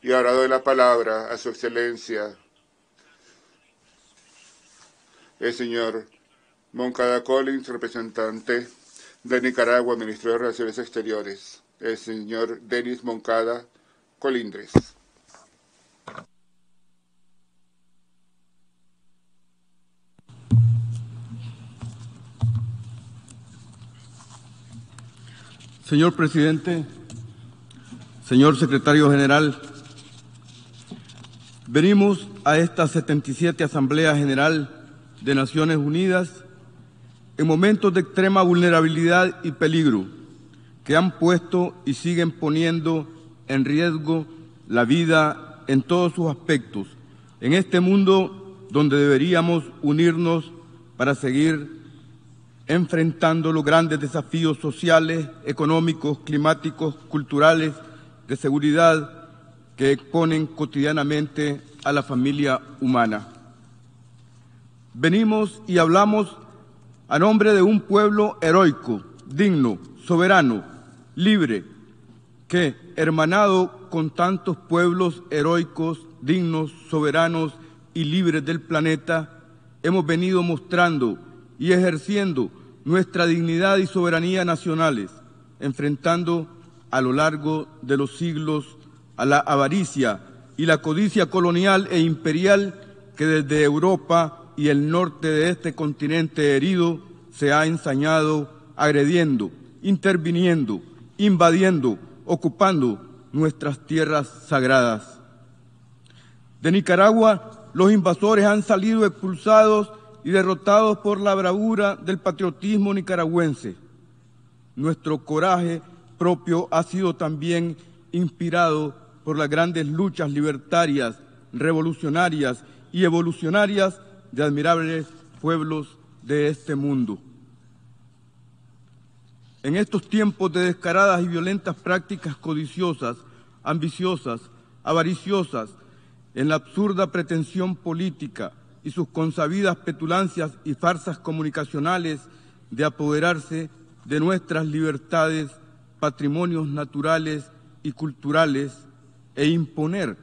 Y ahora doy la palabra a su excelencia, el señor Moncada Collins, representante de Nicaragua, ministro de Relaciones Exteriores, el señor Denis Moncada Colindres. Señor presidente, señor secretario general, Venimos a esta 77 Asamblea General de Naciones Unidas en momentos de extrema vulnerabilidad y peligro que han puesto y siguen poniendo en riesgo la vida en todos sus aspectos, en este mundo donde deberíamos unirnos para seguir enfrentando los grandes desafíos sociales, económicos, climáticos, culturales, de seguridad, que exponen cotidianamente a la familia humana. Venimos y hablamos a nombre de un pueblo heroico, digno, soberano, libre, que, hermanado con tantos pueblos heroicos, dignos, soberanos y libres del planeta, hemos venido mostrando y ejerciendo nuestra dignidad y soberanía nacionales, enfrentando a lo largo de los siglos a la avaricia y la codicia colonial e imperial que desde Europa y el norte de este continente herido se ha ensañado agrediendo, interviniendo, invadiendo, ocupando nuestras tierras sagradas. De Nicaragua, los invasores han salido expulsados y derrotados por la bravura del patriotismo nicaragüense. Nuestro coraje propio ha sido también inspirado por las grandes luchas libertarias, revolucionarias y evolucionarias de admirables pueblos de este mundo. En estos tiempos de descaradas y violentas prácticas codiciosas, ambiciosas, avariciosas, en la absurda pretensión política y sus consabidas petulancias y farsas comunicacionales de apoderarse de nuestras libertades, patrimonios naturales y culturales, e imponer,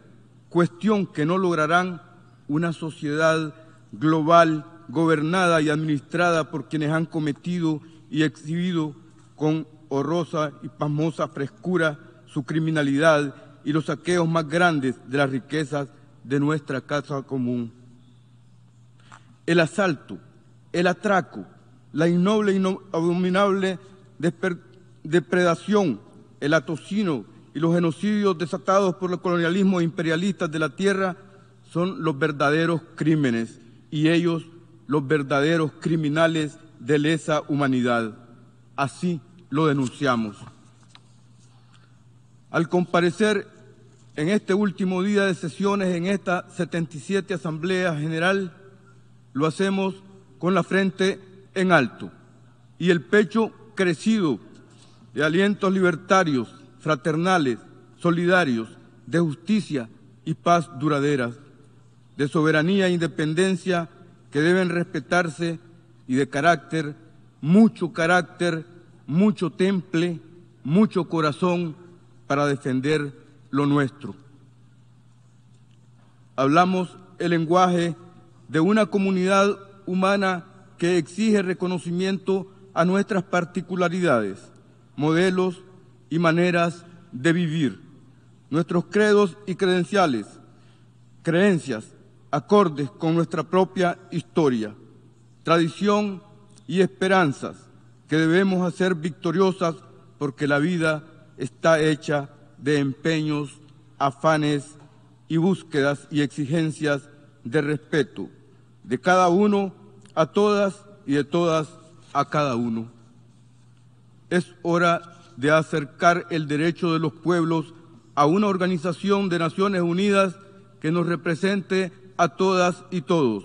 cuestión que no lograrán una sociedad global gobernada y administrada por quienes han cometido y exhibido con horrorosa y pasmosa frescura su criminalidad y los saqueos más grandes de las riquezas de nuestra casa común. El asalto, el atraco, la innoble y abominable depredación, el atocino y los genocidios desatados por los colonialismos imperialistas de la tierra son los verdaderos crímenes y ellos los verdaderos criminales de lesa humanidad. Así lo denunciamos. Al comparecer en este último día de sesiones en esta 77 Asamblea General, lo hacemos con la frente en alto y el pecho crecido de alientos libertarios fraternales, solidarios, de justicia y paz duraderas, de soberanía e independencia que deben respetarse y de carácter, mucho carácter, mucho temple, mucho corazón para defender lo nuestro. Hablamos el lenguaje de una comunidad humana que exige reconocimiento a nuestras particularidades, modelos y maneras de vivir, nuestros credos y credenciales, creencias acordes con nuestra propia historia, tradición y esperanzas que debemos hacer victoriosas porque la vida está hecha de empeños, afanes y búsquedas y exigencias de respeto de cada uno a todas y de todas a cada uno. Es hora de acercar el derecho de los pueblos a una organización de Naciones Unidas que nos represente a todas y todos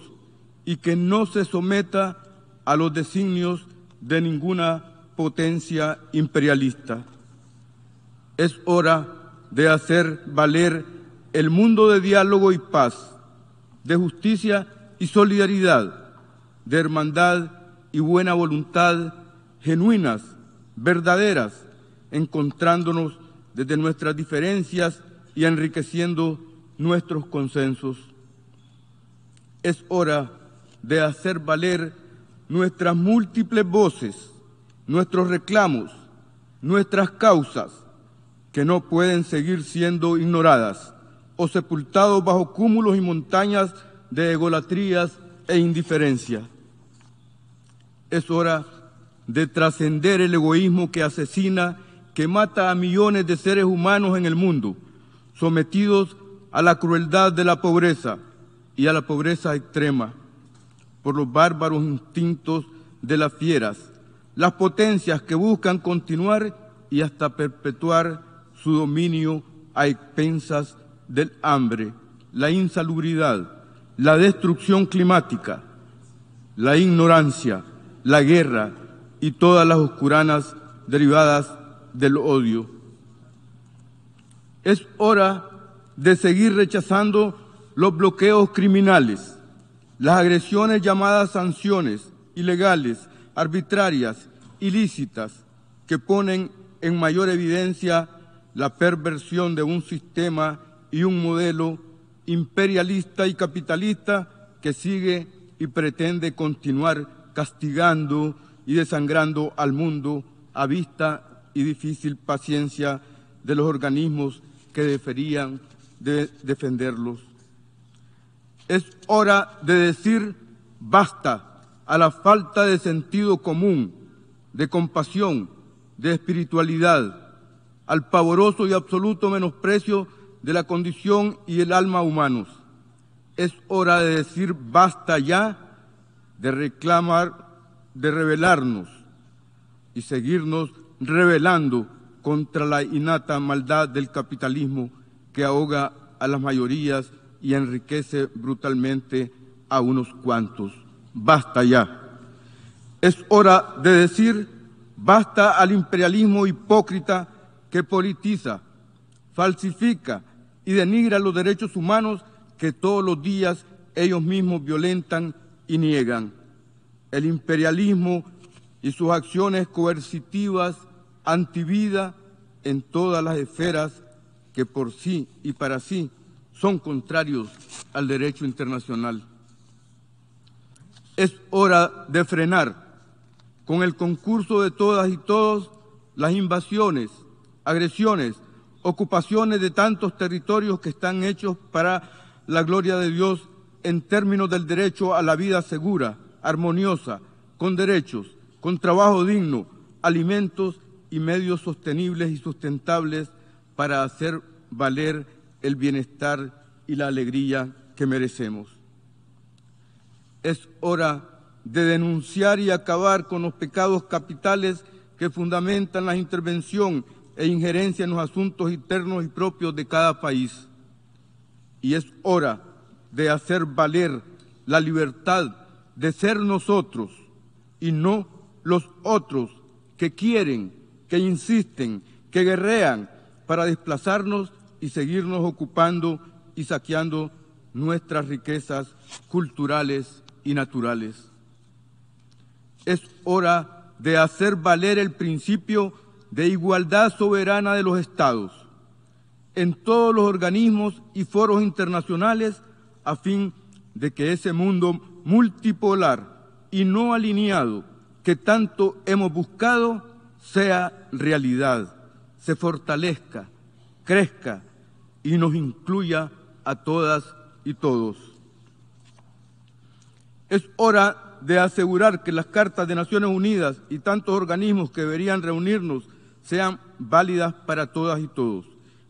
y que no se someta a los designios de ninguna potencia imperialista. Es hora de hacer valer el mundo de diálogo y paz, de justicia y solidaridad, de hermandad y buena voluntad genuinas, verdaderas, encontrándonos desde nuestras diferencias y enriqueciendo nuestros consensos. Es hora de hacer valer nuestras múltiples voces, nuestros reclamos, nuestras causas, que no pueden seguir siendo ignoradas o sepultados bajo cúmulos y montañas de egolatrías e indiferencia. Es hora de trascender el egoísmo que asesina que mata a millones de seres humanos en el mundo, sometidos a la crueldad de la pobreza y a la pobreza extrema, por los bárbaros instintos de las fieras, las potencias que buscan continuar y hasta perpetuar su dominio a expensas del hambre, la insalubridad, la destrucción climática, la ignorancia, la guerra y todas las oscuranas derivadas del odio. Es hora de seguir rechazando los bloqueos criminales, las agresiones llamadas sanciones ilegales, arbitrarias, ilícitas, que ponen en mayor evidencia la perversión de un sistema y un modelo imperialista y capitalista que sigue y pretende continuar castigando y desangrando al mundo a vista y difícil paciencia de los organismos que deferían de defenderlos. Es hora de decir basta a la falta de sentido común, de compasión, de espiritualidad, al pavoroso y absoluto menosprecio de la condición y el alma humanos. Es hora de decir basta ya, de reclamar, de rebelarnos y seguirnos revelando contra la innata maldad del capitalismo que ahoga a las mayorías y enriquece brutalmente a unos cuantos. Basta ya. Es hora de decir basta al imperialismo hipócrita que politiza, falsifica y denigra los derechos humanos que todos los días ellos mismos violentan y niegan. El imperialismo y sus acciones coercitivas antivida en todas las esferas que por sí y para sí son contrarios al derecho internacional. Es hora de frenar con el concurso de todas y todos las invasiones, agresiones, ocupaciones de tantos territorios que están hechos para la gloria de Dios en términos del derecho a la vida segura, armoniosa, con derechos, con trabajo digno, alimentos y medios sostenibles y sustentables para hacer valer el bienestar y la alegría que merecemos. Es hora de denunciar y acabar con los pecados capitales que fundamentan la intervención e injerencia en los asuntos internos y propios de cada país. Y es hora de hacer valer la libertad de ser nosotros y no los otros que quieren que insisten, que guerrean para desplazarnos y seguirnos ocupando y saqueando nuestras riquezas culturales y naturales. Es hora de hacer valer el principio de igualdad soberana de los estados en todos los organismos y foros internacionales a fin de que ese mundo multipolar y no alineado que tanto hemos buscado sea realidad, se fortalezca, crezca y nos incluya a todas y todos. Es hora de asegurar que las cartas de Naciones Unidas y tantos organismos que deberían reunirnos sean válidas para todas y todos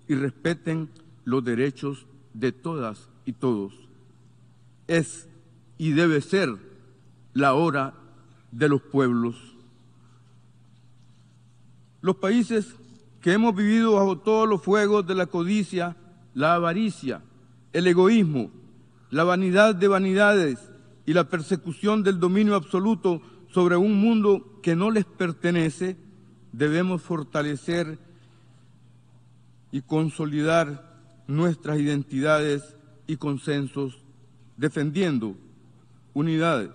y respeten los derechos de todas y todos. Es y debe ser la hora de los pueblos. Los países que hemos vivido bajo todos los fuegos de la codicia, la avaricia, el egoísmo, la vanidad de vanidades y la persecución del dominio absoluto sobre un mundo que no les pertenece, debemos fortalecer y consolidar nuestras identidades y consensos, defendiendo unidades,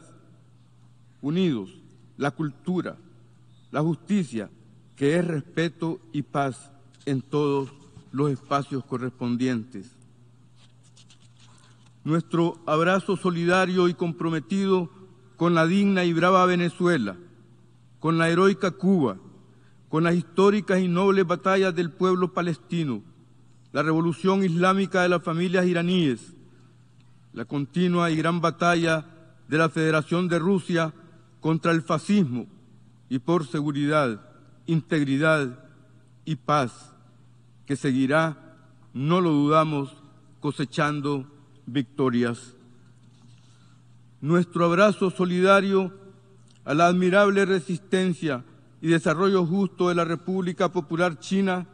unidos, la cultura, la justicia, que es respeto y paz en todos los espacios correspondientes. Nuestro abrazo solidario y comprometido con la digna y brava Venezuela, con la heroica Cuba, con las históricas y nobles batallas del pueblo palestino, la revolución islámica de las familias iraníes, la continua y gran batalla de la Federación de Rusia contra el fascismo y por seguridad integridad y paz, que seguirá, no lo dudamos, cosechando victorias. Nuestro abrazo solidario a la admirable resistencia y desarrollo justo de la República Popular China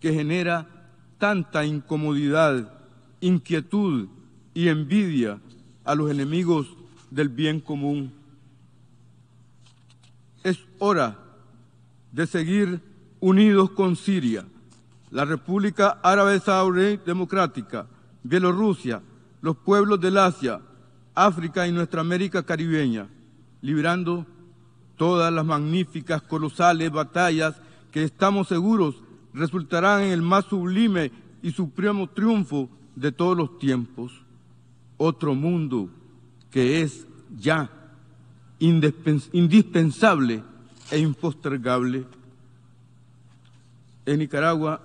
que genera tanta incomodidad, inquietud y envidia a los enemigos del bien común. Es hora de seguir unidos con Siria, la República Árabe Saharaui Democrática, Bielorrusia, los pueblos del Asia, África y nuestra América caribeña, librando todas las magníficas, colosales batallas que estamos seguros resultarán en el más sublime y supremo triunfo de todos los tiempos. Otro mundo que es ya indispensable e impostergable. En Nicaragua,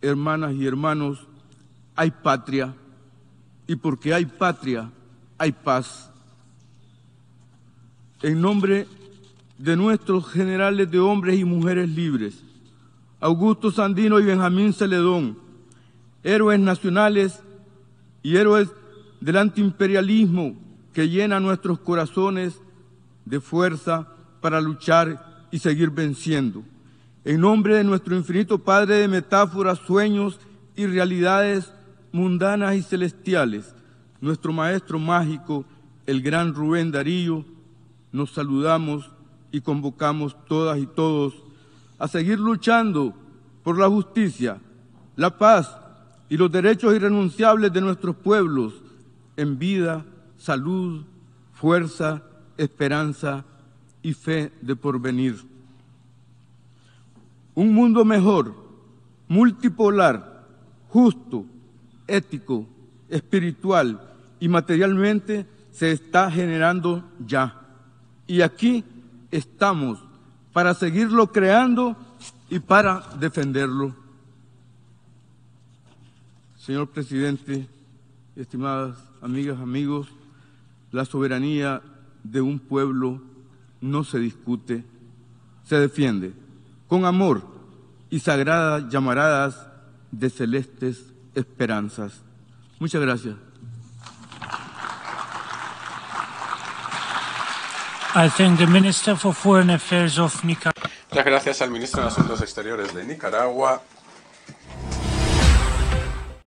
hermanas y hermanos, hay patria y porque hay patria, hay paz. En nombre de nuestros generales de hombres y mujeres libres, Augusto Sandino y Benjamín Celedón, héroes nacionales y héroes del antiimperialismo que llena nuestros corazones de fuerza para luchar y seguir venciendo. En nombre de nuestro infinito Padre de metáforas, sueños y realidades mundanas y celestiales, nuestro Maestro mágico, el gran Rubén Darío, nos saludamos y convocamos todas y todos a seguir luchando por la justicia, la paz y los derechos irrenunciables de nuestros pueblos en vida, salud, fuerza, esperanza y fe de porvenir. Un mundo mejor, multipolar, justo, ético, espiritual y materialmente se está generando ya. Y aquí estamos para seguirlo creando y para defenderlo. Señor presidente, estimadas amigas, amigos, la soberanía de un pueblo no se discute, se defiende con amor y sagradas llamaradas de celestes esperanzas. Muchas gracias. Muchas gracias al Ministro de Asuntos Exteriores de Nicaragua.